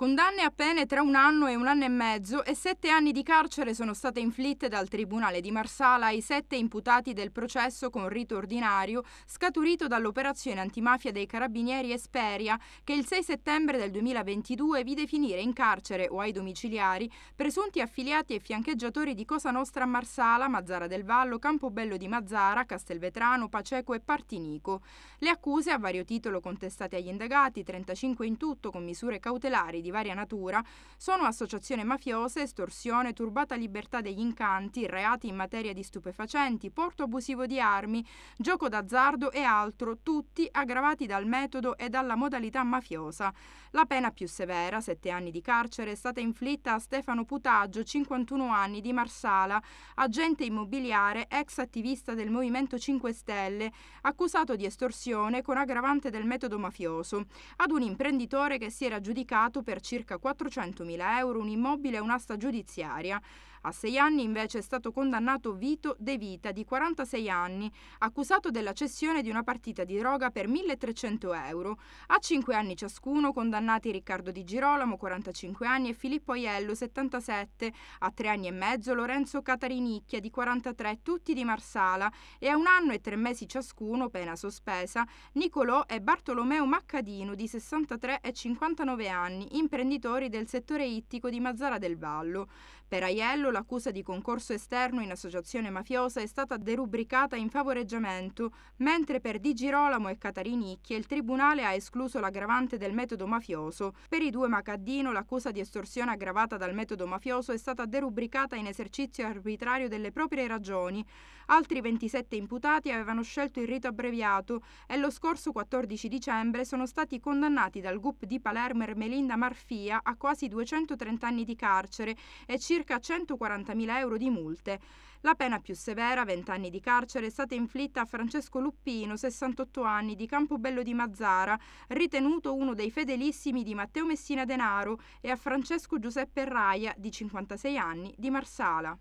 Condanne a pene tra un anno e un anno e mezzo e sette anni di carcere sono state inflitte dal Tribunale di Marsala ai sette imputati del processo con rito ordinario scaturito dall'operazione antimafia dei carabinieri Esperia che il 6 settembre del 2022 vide finire in carcere o ai domiciliari presunti affiliati e fiancheggiatori di Cosa Nostra a Marsala, Mazzara del Vallo, Campobello di Mazzara, Castelvetrano, Paceco e Partinico. Le accuse a vario titolo contestate agli indagati, 35 in tutto con misure cautelari di di varia natura sono associazione mafiose, estorsione, turbata libertà degli incanti, reati in materia di stupefacenti, porto abusivo di armi, gioco d'azzardo e altro, tutti aggravati dal metodo e dalla modalità mafiosa. La pena più severa, sette anni di carcere, è stata inflitta a Stefano Putaggio, 51 anni, di Marsala, agente immobiliare, ex attivista del Movimento 5 Stelle, accusato di estorsione con aggravante del metodo mafioso, ad un imprenditore che si era giudicato per per circa 400.000 euro un immobile e un'asta giudiziaria a sei anni invece è stato condannato Vito De Vita, di 46 anni, accusato della cessione di una partita di droga per 1.300 euro. A cinque anni ciascuno condannati Riccardo Di Girolamo, 45 anni, e Filippo Aiello, 77, a tre anni e mezzo Lorenzo Catarinicchia, di 43, tutti di Marsala, e a un anno e tre mesi ciascuno, pena sospesa, Nicolò e Bartolomeo Maccadino, di 63 e 59 anni, imprenditori del settore ittico di Mazzara del Vallo. Per Aiello Ministero l'accusa di concorso esterno in associazione mafiosa è stata derubricata in favoreggiamento, mentre per Di Girolamo e Catarinicchi il Tribunale ha escluso l'aggravante del metodo mafioso. Per i due Macaddino l'accusa di estorsione aggravata dal metodo mafioso è stata derubricata in esercizio arbitrario delle proprie ragioni. Altri 27 imputati avevano scelto il rito abbreviato e lo scorso 14 dicembre sono stati condannati dal GUP di Palermo Ermelinda Marfia a quasi 230 anni di carcere e circa 140 140.000 euro di multe. La pena più severa, 20 anni di carcere, è stata inflitta a Francesco Luppino, 68 anni, di Campobello di Mazzara, ritenuto uno dei fedelissimi di Matteo Messina Denaro, e a Francesco Giuseppe Raia, di 56 anni, di Marsala.